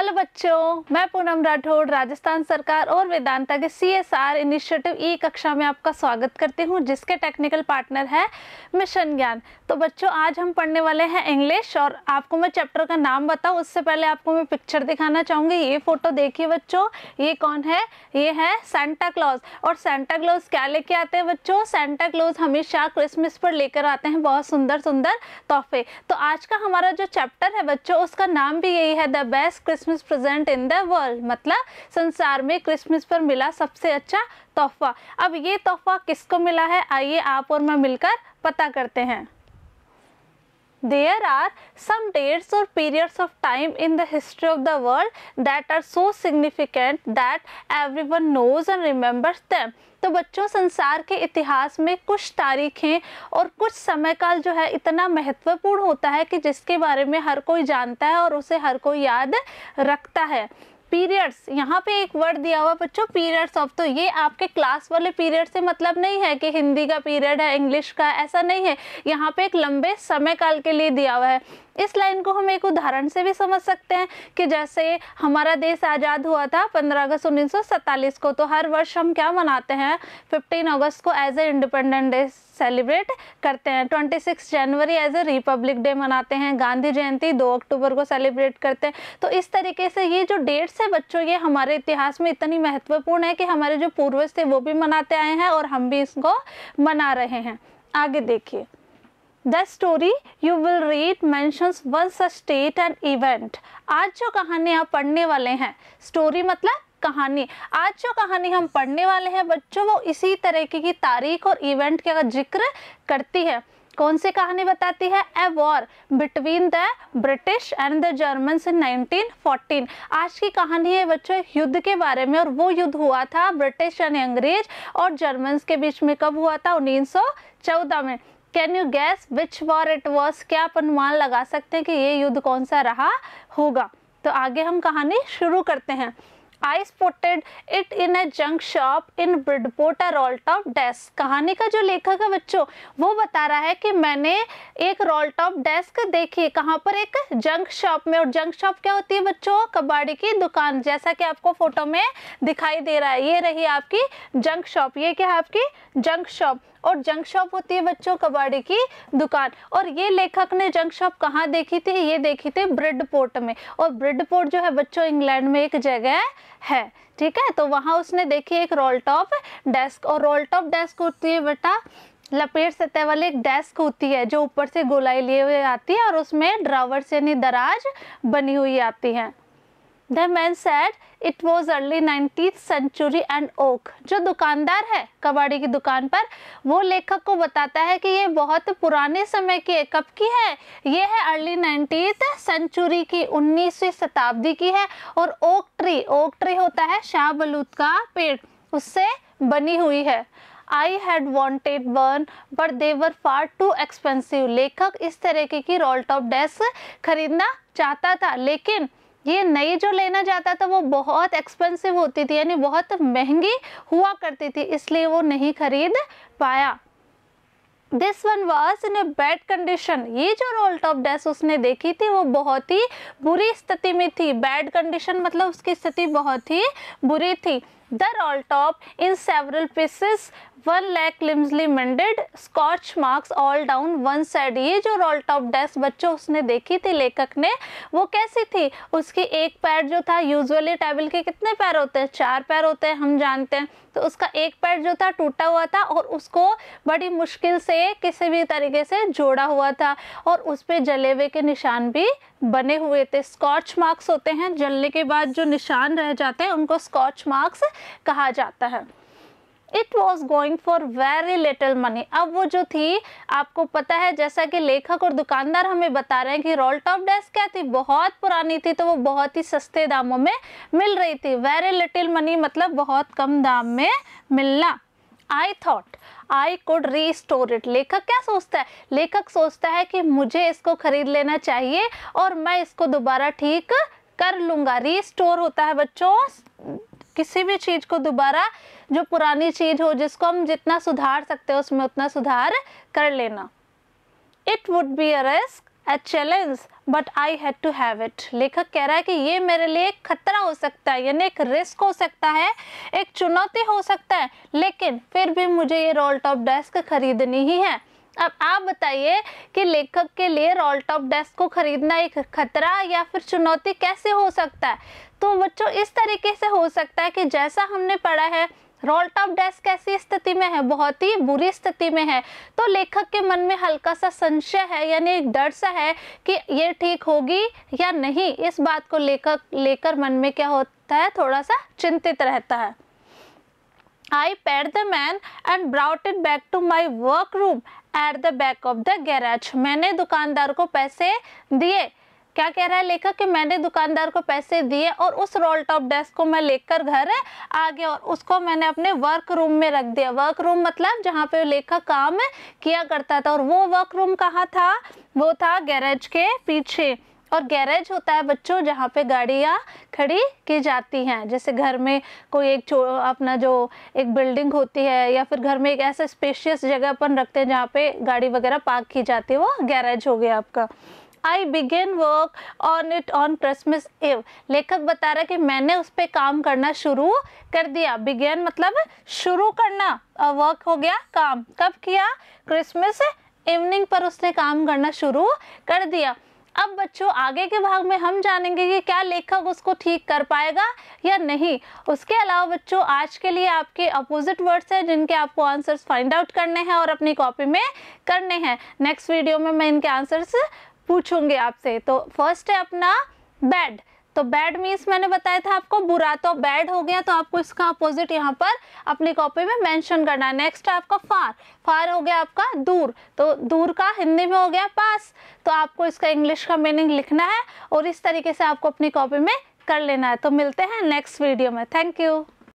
Hello बच्चों मैं पूनम राठौड़ राजस्थान सरकार और वेदांता के C S R initiative E कक्षा में आपका स्वागत करती हूं जिसके टेक्निकल पार्टनर है मिशन ज्ञान तो बच्चों आज हम पढ़ने वाले हैं इंग्लिश और आपको मैं चैप्टर का नाम बताऊं उससे पहले आपको मैं पिक्चर दिखाना चाहूंगी ये फ़ोटो देखिए बच्चों ये कौन है ये है सेंटा क्लॉज और सेंटा क्लॉज क्या लेके आते हैं बच्चों सेंटा क्लॉज हमेशा क्रिसमस पर लेकर आते हैं बहुत सुंदर सुंदर तोहफे तो आज का हमारा जो चैप्टर है बच्चों उसका नाम भी यही है the best Christmas Christmas present in the world मतलब संसार में क्रिसमस पर मिला सबसे अच्छा तोहफा अब ये तोहफा किसको मिला है आइए आप और मैं मिलकर पता करते हैं There are some dates or periods of time in the history of the world that are so significant that everyone knows and remembers them. तो बच्चों संसार के इतिहास में कुछ तारीखें और कुछ समय काल जो है इतना महत्वपूर्ण होता है कि जिसके बारे में हर कोई जानता है और उसे हर कोई याद रखता है पीरियड्स यहाँ पे एक वर्ड दिया हुआ बच्चों पीरियड्स ऑफ तो ये आपके क्लास वाले पीरियड से मतलब नहीं है कि हिंदी का पीरियड है इंग्लिश का ऐसा नहीं है यहाँ पे एक लंबे समय काल के लिए दिया हुआ है इस लाइन को हम एक उदाहरण से भी समझ सकते हैं कि जैसे हमारा देश आज़ाद हुआ था 15 अगस्त उन्नीस को तो हर वर्ष हम क्या मनाते हैं 15 अगस्त को as a independent day celebrate करते हैं 26 जनवरी एज ए रिपब्लिक डे मनाते हैं गांधी जयंती 2 अक्टूबर को सेलिब्रेट करते हैं तो इस तरीके से ये जो डेट्स है बच्चों ये हमारे इतिहास में इतनी महत्वपूर्ण है कि हमारे जो पूर्वज थे वो भी मनाते आए हैं और हम भी इसको मना रहे हैं आगे देखिए the story you will read mentions one such state and event आज जो कहानी आप पढ़ने वाले हैं स्टोरी मतलब कहानी आज जो कहानी हम पढ़ने वाले हैं बच्चों वो इसी तरीके की तारीख और इवेंट का जिक्र करती है कौन सी कहानी बताती है a war between the British and the German in 1914 आज की कहानी है बच्चों युद्ध के बारे में और वो युद्ध हुआ था ब्रिटिश यानी अंग्रेज और जर्मन के बीच में कब हुआ था 1914 में can you guess which war it was क्या आप अनुमान लगा सकते हैं कि ये युद्ध कौन सा रहा होगा तो आगे हम कहानी शुरू करते हैं I spotted it in a junk shop in Bridport rolltop desk कहानी का जो लेखक है बच्चों वो बता रहा है कि मैंने एक रोलटॉप डेस्क देखी कहाँ पर एक जंक शॉप में और जंक शॉप क्या होती है बच्चों कबाड़ी की दुकान जैसा कि आपको फोटो में दिखाई दे रहा है ये रही आपकी जंक शॉप ये क्या है आपकी जंक शॉप और जंक शॉप होती है बच्चों कबाड़ी की दुकान और ये लेखक ने जंक शॉप कहाँ देखी थी ये देखी थी ब्रिडपोर्ट में और ब्रिडपोर्ट जो है बच्चों इंग्लैंड में एक जगह है है ठीक है तो वहाँ उसने देखी एक रोल टॉप डेस्क और रोल टॉप डेस्क होती है बेटा लपेट सतह वाली एक डेस्क होती है जो ऊपर से गोलाई लिए हुए आती है और उसमें ड्रावर से यानी दराज बनी हुई आती है the man said it was early nineteen century and oak जो दुकानदार है कबाड़ी की दुकान पर वो लेखक को बताता है कि ये बहुत पुराने समय की है कब की है ये है अर्ली नाइनटीन सेंचुरी की उन्नीसवीं शताब्दी की है और ओक ट्री ओक ट्री होता है शाह बलूत का पेड़ उससे बनी हुई है I had wanted one but they were far too expensive लेखक इस तरीके की रोल टॉप डेस्क खरीदना चाहता था लेकिन ये नई जो लेना जाता था वो बहुत एक्सपेंसिव होती थी यानी बहुत महंगी हुआ करती थी इसलिए वो नहीं खरीद पाया this one was in a bad condition ये जो रोल टॉप डेस्क उसने देखी थी वो बहुत ही बुरी स्थिति में थी बैड कंडीशन मतलब उसकी स्थिति बहुत ही बुरी थी the roll top in several pieces one leg clumsily mended scorch marks all down one side ये जो रोल टॉप डेस्क बच्चों उसने देखी थी लेखक ने वो कैसी थी उसकी एक पैर जो था यूजुअली टेबल के कितने पैर होते हैं चार पैर होते हैं हम जानते हैं तो उसका एक पैर जो था टूटा हुआ था और उसको बड़ी मुश्किल से किसी भी तरीके से जोड़ा हुआ था और उस पर जले हुए के निशान भी बने हुए थे स्कॉच मार्क्स होते हैं जलने के बाद जो निशान रह जाते हैं उनको स्कॉच मार्क्स कहा जाता है it was going for very little money अब वो जो थी आपको पता है जैसा कि लेखक और दुकानदार हमें बता रहे हैं कि रोल टॉप डेस्क क्या थी बहुत पुरानी थी तो वो बहुत ही सस्ते दामों में मिल रही थी वेरी लिटिल मनी मतलब बहुत कम दाम में मिलना I thought I could restore it लेखक क्या सोचता है लेखक सोचता है कि मुझे इसको खरीद लेना चाहिए और मैं इसको दोबारा ठीक कर लूँगा स्टोर होता है बच्चों किसी भी चीज़ को दोबारा जो पुरानी चीज़ हो जिसको हम जितना सुधार सकते हैं उसमें उतना सुधार कर लेना it would be a risk a challenge but I had to have it लेखक कह रहा है कि ये मेरे लिए एक खतरा हो सकता है यानी एक रिस्क हो सकता है एक चुनौती हो सकता है लेकिन फिर भी मुझे ये रोल टॉप डेस्क खरीदनी ही है अब आप बताइए कि लेखक के लिए रोल टॉप डेस्क को खरीदना एक खतरा या फिर चुनौती कैसे हो सकता है तो बच्चों इस तरीके से हो सकता है कि जैसा हमने पढ़ा है रोल टॉप डेस्क कैसी स्थिति में है बहुत ही बुरी स्थिति में है तो लेखक के मन में हल्का सा संशय है यानी एक डर सा है कि ये ठीक होगी या नहीं इस बात को लेखक लेकर मन में क्या होता है थोड़ा सा चिंतित रहता है I paid the man and brought it back to my work room at the back of the garage मैंने दुकानदार को पैसे दिए क्या कह रहा है लेखक कि मैंने दुकानदार को पैसे दिए और उस रोल टॉप डेस्क को मैं लेकर घर आ गया और उसको मैंने अपने वर्क रूम में रख दिया वर्क रूम मतलब जहाँ पे लेखक काम किया करता था और वो वर्क रूम कहाँ था वो था गैरेज के पीछे और गैरेज होता है बच्चों जहाँ पे गाड़ियाँ खड़ी की जाती हैं जैसे घर में कोई एक अपना जो एक बिल्डिंग होती है या फिर घर में एक ऐसा स्पेशियस जगह अपन रखते हैं जहाँ पे गाड़ी वगैरह पार्क की जाती है वो गैरेज हो गया आपका I began work on it on Christmas Eve लेखक बता रहा है कि मैंने उस पर काम करना शुरू कर दिया बिगेन मतलब शुरू करना वर्क हो गया काम कब किया क्रिसमस इवनिंग पर उसने काम करना शुरू कर दिया अब बच्चों आगे के भाग में हम जानेंगे कि क्या लेखक उसको ठीक कर पाएगा या नहीं उसके अलावा बच्चों आज के लिए आपके अपोजिट वर्ड्स हैं जिनके आपको आंसर्स फाइंड आउट करने हैं और अपनी कॉपी में करने हैं नेक्स्ट वीडियो में मैं इनके आंसर्स पूछूंगी आपसे तो फर्स्ट है अपना बेड तो बैड मीन्स मैंने बताया था आपको बुरा तो बैड हो गया तो आपको इसका अपोजिट यहाँ पर अपनी कॉपी में मेंशन करना है नेक्स्ट है आपका फार फार हो गया आपका दूर तो दूर का हिंदी में हो गया पास तो आपको इसका इंग्लिश का मीनिंग लिखना है और इस तरीके से आपको अपनी कॉपी में कर लेना है तो मिलते हैं नेक्स्ट वीडियो में थैंक यू